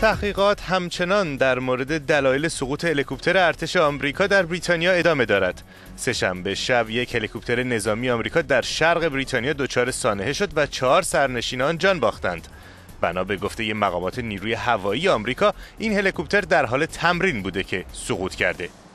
تحقیقات همچنان در مورد دلایل سقوط هلیکوپتر ارتش آمریکا در بریتانیا ادامه دارد. سهشنبه شب یک هلیکوپتر نظامی آمریکا در شرق بریتانیا دچار سانحه شد و چهار سرنشین آن جان باختند. بنا به گفته مقامات نیروی هوایی آمریکا این هلیکوپتر در حال تمرین بوده که سقوط کرده.